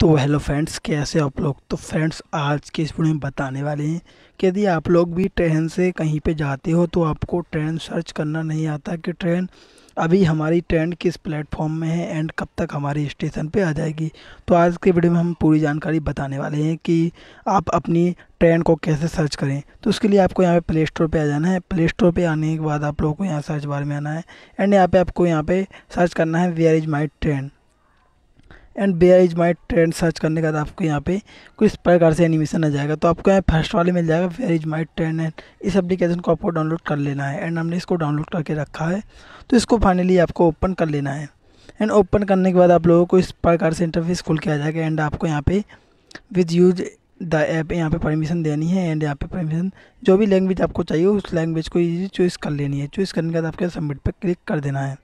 तो hello friends कैसे आप लोग तो फ्रेंड्स आज के इस वीडियो में बताने वाले हैं कि यदि आप लोग भी ट्रेन से कहीं पे जाते हो तो आपको ट्रेन सर्च करना नहीं आता कि ट्रेन अभी हमारी ट्रेन किस प्लेटफॉर्म में है एंड कब तक हमारे स्टेशन पे आ जाएगी तो आज के वीडियो में हम पूरी जानकारी बताने वाले हैं कि आप अपनी ट्रेन को कैसे सर्च करें तो उसके लिए आपको यहाँ पे प्ले स्टोर पर आ जाना है प्ले स्टोर पर आने के बाद आप लोगों को यहाँ सर्च बार में आना है एंड यहाँ पर आपको यहाँ पर सर्च करना है where is my train and where is my train search करने के बाद आपको यहाँ पे कुछ इस प्रकार से एनिमेशन आ जाएगा तो आपको यहाँ फर्स्ट वाले मिल जाएगा where is my train and इस एप्लीकेशन को आपको डाउनलोड कर लेना है एंड हमने इसको डाउनलोड करके रखा है तो इसको फाइनली आपको ओपन कर लेना है एंड ओपन करने के बाद आप लोगों को इस प्रकार से इंटरफेस खुल के आ जाएगा एंड आपको यहाँ पे विद यूज द ऐप यहाँ पे परमिशन देनी है एंड यहाँ पे परमिशन जो भी लैंग्वेज आपको चाहिए उस लैंग्वेज को ईजी चॉइस कर लेनी है चॉइस करने के बाद आपके सबमिट पर क्लिक कर देना है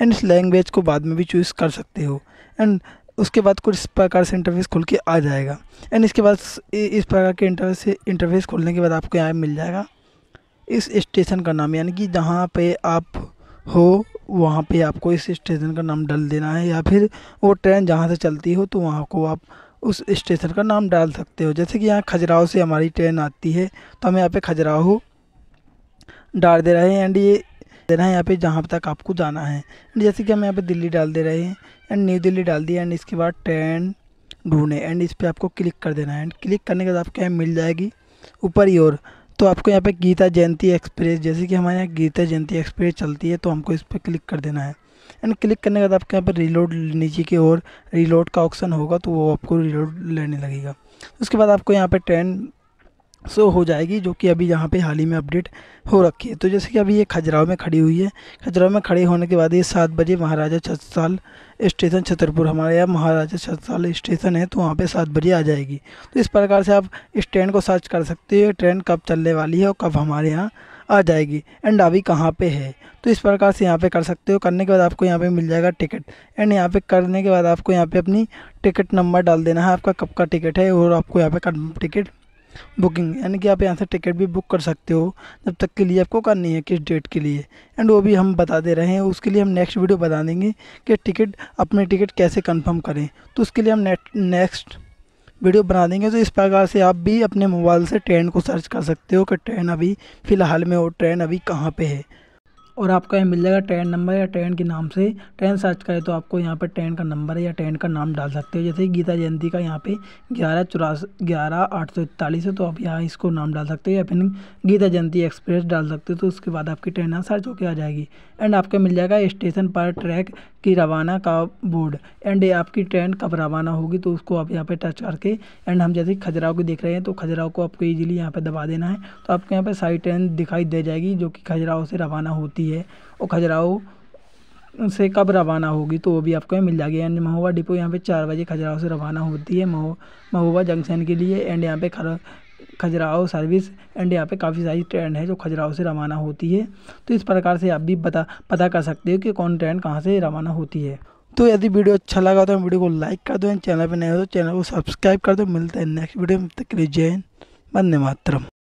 एंड इस लैंग्वेज को बाद में भी चूज़ कर सकते हो एंड उसके बाद कुछ इस प्रकार से इंटरफेस खुल के आ जाएगा एंड इसके बाद इस प्रकार के इंटरफेस से इंटरफेस खोलने के बाद आपको यहाँ मिल जाएगा इस स्टेशन का नाम यानी कि जहाँ पे आप हो वहाँ पे आपको इस स्टेशन का नाम डाल देना है या फिर वो ट्रेन जहाँ से चलती हो तो वहाँ को आप उस स्टेशन का नाम डाल सकते हो जैसे कि यहाँ खजुराहो से हमारी ट्रेन आती है तो हम यहाँ पे खजुराहो डाल दे रहे हैं एंड ये देना है यहाँ पे जहाँ तक आपको जाना है एंड जैसे कि हम यहाँ पे दिल्ली डाल दे रहे हैं एंड न्यू दिल्ली डाल दी एंड इसके बाद ट्रेन ढूंढे एंड इस पर आपको क्लिक कर देना है एंड क्लिक करने के बाद आपको यहाँ मिल जाएगी ऊपर ही और तो आपको यहाँ पे गीता जयंती एक्सप्रेस जैसे कि हमारे यहाँ गीता जयंती एक्सप्रेस चलती है तो हमको इस पर क्लिक कर देना है एंड क्लिक करने के बाद आपके यहाँ पर रीलोड नीचे की ओर रीलोड का ऑप्शन होगा तो वो आपको रीलोड लेने लगेगा उसके बाद आपको यहाँ पर ट्रेन सो हो जाएगी जो कि अभी यहाँ पे हाल ही में अपडेट हो रखी है तो जैसे कि अभी ये खजराव में खड़ी हुई है खजराव में खड़े होने के बाद ये सात बजे महाराजा छतसाल स्टेशन छतरपुर हमारे यहाँ महाराजा छतसाल स्टेशन है तो वहाँ पे सात बजे आ जाएगी तो इस प्रकार से आप इस ट्रेन को सर्च कर सकते हो ट्रेन कब चलने वाली है और कब हमारे यहाँ आ जाएगी एंड अभी कहाँ पे है तो इस प्रकार से यहाँ पे कर सकते हो करने के बाद आपको यहाँ पे मिल जाएगा टिकट एंड यहाँ पे करने के बाद आपको यहाँ पे अपनी टिकट नंबर डाल देना है आपका कब का टिकट है और आपको यहाँ पे टिकट बुकिंग यानी कि आप यहाँ से टिकट भी बुक कर सकते हो जब तक के लिए आपको करनी है किस डेट के लिए एंड वो भी हम बता दे रहे हैं उसके लिए हम नेक्स्ट वीडियो बता देंगे कि टिकट अपने टिकट कैसे कंफर्म करें तो उसके लिए हम नेट नेक्स्ट वीडियो बना देंगे तो इस प्रकार से आप भी अपने मोबाइल से ट्रेन को सर्च कर सकते हो कि ट्रेन अभी फ़िलहाल में वो ट्रेन अभी कहाँ पर है और आपको यहाँ मिल जाएगा ट्रेन नंबर या ट्रेन के नाम से ट्रेन सर्च करें तो आपको यहाँ पर ट्रेन का नंबर या ट्रेन का नाम डाल सकते हो जैसे गीता जयंती का यहाँ पे ग्यारह चौरासी ग्यारह आठ सौ इकतालीस है तो आप यहाँ इसको नाम डाल सकते हो या फिर गीता जयंती एक्सप्रेस डाल सकते हो तो उसके बाद आपकी ट्रेन यहाँ सर्च होकर आ जाएगी एंड आपको मिल जाएगा स्टेशन पर ट्रैक कि रवाना का बोर्ड एंड आपकी ट्रेन कब रवाना होगी तो उसको आप यहाँ पे टच करके एंड हम जैसे खजराव को देख रहे हैं तो खजुराहो को आपको इजीली यहाँ पे दबा देना है तो आपको यहाँ पे सारी ट्रेन दिखाई दे जाएगी जो कि खजराव से रवाना होती है और खजराव से कब रवाना होगी तो वो भी आपको मिल जाएगी एंड महोबा डिपो यहाँ पे चार बजे खजराव से रवाना होती है महो महोबा जंक्शन के लिए एंड यहाँ पे खजुराहो सर्विस एंड यहाँ पे काफ़ी सारी ट्रेन है जो खजुराहो से रवाना होती है तो इस प्रकार से आप भी पता पता कर सकते हो कि कौन ट्रेन कहाँ से रवाना होती है तो यदि वीडियो अच्छा लगा तो वीडियो को लाइक कर दो चैनल पर नए हो तो चैनल को सब्सक्राइब कर दो मिलते हैं नेक्स्ट वीडियो में तक जैन वंदे मातरम